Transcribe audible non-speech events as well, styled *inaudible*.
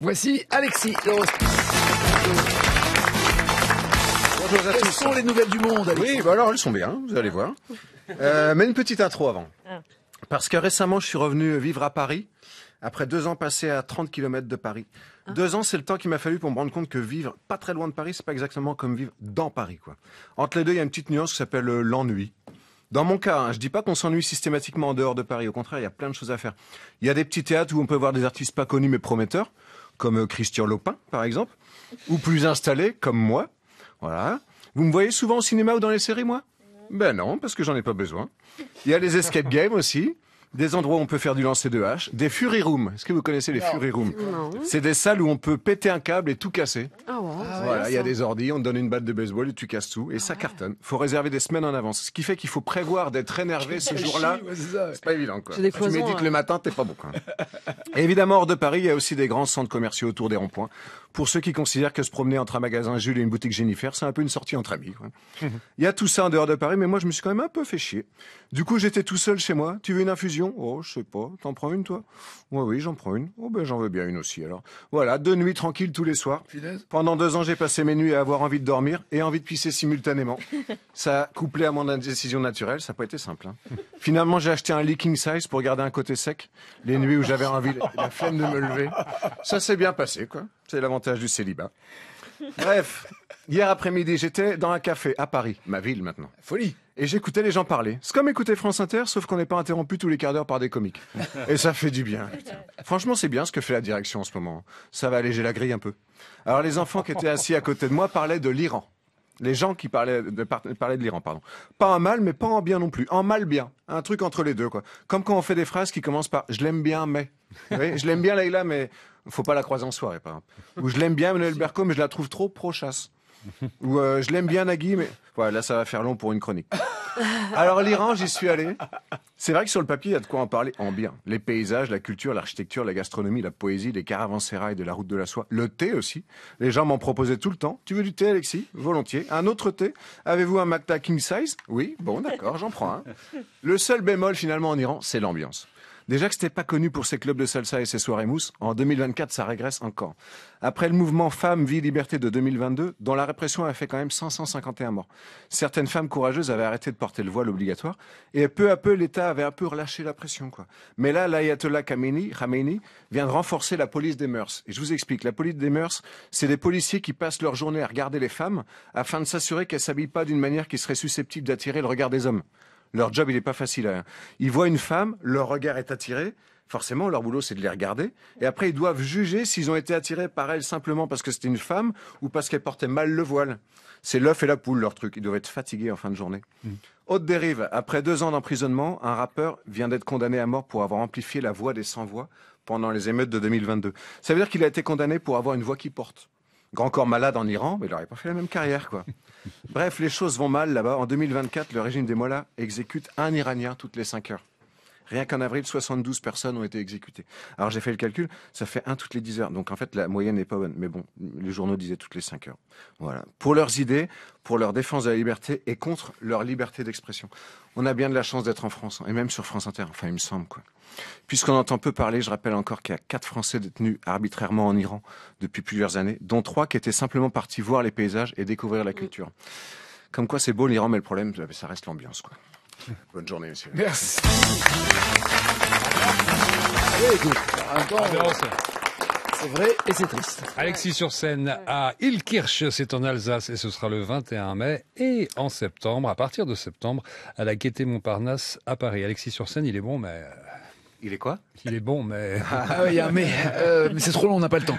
Voici Alexis. Bonjour à tous. sont les nouvelles du monde Alexis Oui, bah alors elles sont bien, vous allez voir. Euh, mais une petite intro avant. Ah. Parce que récemment, je suis revenu vivre à Paris, après deux ans passés à 30 km de Paris. Ah. Deux ans, c'est le temps qu'il m'a fallu pour me rendre compte que vivre pas très loin de Paris, c'est pas exactement comme vivre dans Paris. Quoi. Entre les deux, il y a une petite nuance qui s'appelle euh, l'ennui. Dans mon cas, je hein, je dis pas qu'on s'ennuie systématiquement en dehors de Paris. Au contraire, il y a plein de choses à faire. Il y a des petits théâtres où on peut voir des artistes pas connus mais prometteurs comme euh, Christian Lopin, par exemple, ou plus installé, comme moi. Voilà. Vous me voyez souvent au cinéma ou dans les séries, moi Ben non, parce que j'en ai pas besoin. Il y a les escape games aussi des endroits où on peut faire du lancer de hache, des Fury Rooms. Est-ce que vous connaissez les Fury Rooms C'est des salles où on peut péter un câble et tout casser. Ah ouais. Ah voilà, il y a des ordis, on te donne une balle de baseball, et tu casses tout et ça cartonne. Ah cartonne. Faut réserver des semaines en avance. Ce qui fait qu'il faut prévoir d'être énervé ce jour-là. C'est pas évident quoi. tu médites hein. le matin, t'es pas bon évidemment, hors de Paris, il y a aussi des grands centres commerciaux autour des ronds-points. Pour ceux qui considèrent que se promener entre un magasin Jules et une boutique Jennifer, c'est un peu une sortie entre amis. *laughs* il y a tout ça en dehors de Paris, mais moi je me suis quand même un peu fait chier. Du coup, j'étais tout seul chez moi. Tu veux une infusion Oh, je sais pas. T'en prends une, toi Ouais, oui, j'en prends une. Oh, ben j'en veux bien une aussi, alors. Voilà, deux nuits tranquilles tous les soirs. Pendant deux ans, j'ai passé mes nuits à avoir envie de dormir et envie de pisser simultanément. *laughs* ça, couplé à mon indécision naturelle, ça n'a pas été simple. Hein. Finalement, j'ai acheté un leaking size pour garder un côté sec. Les nuits où j'avais envie, la flemme de me lever. Ça s'est bien passé, quoi. C'est l'avantage du célibat. Bref, hier après-midi, j'étais dans un café à Paris, ma ville maintenant. Folie. Et j'écoutais les gens parler. C'est comme écouter France Inter, sauf qu'on n'est pas interrompu tous les quarts d'heure par des comiques. Et ça fait du bien. Franchement, c'est bien ce que fait la direction en ce moment. Ça va alléger la grille un peu. Alors les enfants qui étaient assis à côté de moi parlaient de l'Iran. Les gens qui parlaient de, parlaient de l'Iran, pardon. Pas en mal, mais pas en bien non plus. En mal bien. Un truc entre les deux, quoi. Comme quand on fait des phrases qui commencent par je l'aime bien, mais. je l'aime bien, Leïla, mais faut pas la croiser en soirée, par exemple. Ou je l'aime bien, Manuel Berco, mais je la trouve trop pro-chasse. Ou euh, je l'aime bien, Nagui, mais. voilà, ça va faire long pour une chronique. *laughs* Alors, l'Iran, j'y suis allé. C'est vrai que sur le papier, il y a de quoi en parler en bien. Les paysages, la culture, l'architecture, la gastronomie, la poésie, les caravansérails de la route de la soie, le thé aussi. Les gens m'en proposaient tout le temps. Tu veux du thé, Alexis Volontiers. Un autre thé Avez-vous un Magda King Size Oui, bon, d'accord, j'en prends un. Le seul bémol, finalement, en Iran, c'est l'ambiance. Déjà que c'était pas connu pour ses clubs de salsa et ses soirées mousse, en 2024 ça régresse encore. Après le mouvement Femmes, Vie, Liberté de 2022, dont la répression a fait quand même 551 morts. Certaines femmes courageuses avaient arrêté de porter le voile obligatoire et peu à peu l'État avait un peu relâché la pression. Quoi. Mais là, l'ayatollah Khamenei, vient de renforcer la police des mœurs. Et je vous explique, la police des mœurs, c'est des policiers qui passent leur journée à regarder les femmes afin de s'assurer qu'elles s'habillent pas d'une manière qui serait susceptible d'attirer le regard des hommes. Leur job, il n'est pas facile. Hein. Ils voient une femme, leur regard est attiré. Forcément, leur boulot, c'est de les regarder. Et après, ils doivent juger s'ils ont été attirés par elle simplement parce que c'était une femme ou parce qu'elle portait mal le voile. C'est l'œuf et la poule, leur truc. Ils doivent être fatigués en fin de journée. Haute mm. dérive. Après deux ans d'emprisonnement, un rappeur vient d'être condamné à mort pour avoir amplifié la voix des sans-voix pendant les émeutes de 2022. Ça veut dire qu'il a été condamné pour avoir une voix qui porte grand corps malade en Iran, mais il n'aurait pas fait la même carrière, quoi. *laughs* Bref, les choses vont mal là-bas. En 2024, le régime des Mollahs exécute un Iranien toutes les 5 heures. Rien qu'en avril, 72 personnes ont été exécutées. Alors j'ai fait le calcul, ça fait un toutes les 10 heures. Donc en fait, la moyenne n'est pas bonne. Mais bon, les journaux disaient toutes les 5 heures. Voilà. Pour leurs idées, pour leur défense de la liberté et contre leur liberté d'expression. On a bien de la chance d'être en France, hein, et même sur France Inter, enfin il me semble quoi. Puisqu'on entend peu parler, je rappelle encore qu'il y a quatre Français détenus arbitrairement en Iran depuis plusieurs années, dont trois qui étaient simplement partis voir les paysages et découvrir la culture. Comme quoi c'est beau l'Iran, mais le problème, ça reste l'ambiance quoi. Bonne journée, monsieur. Merci. Eh, ah, c'est vrai et c'est triste. Alexis sur scène à Ilkirch, c'est en Alsace et ce sera le 21 mai et en septembre, à partir de septembre, à la Gaîté Montparnasse à Paris. Alexis sur scène, il est bon, mais. Il est quoi Il est bon, mais. Ah oui, mais, euh, mais c'est trop long, on n'a pas le temps.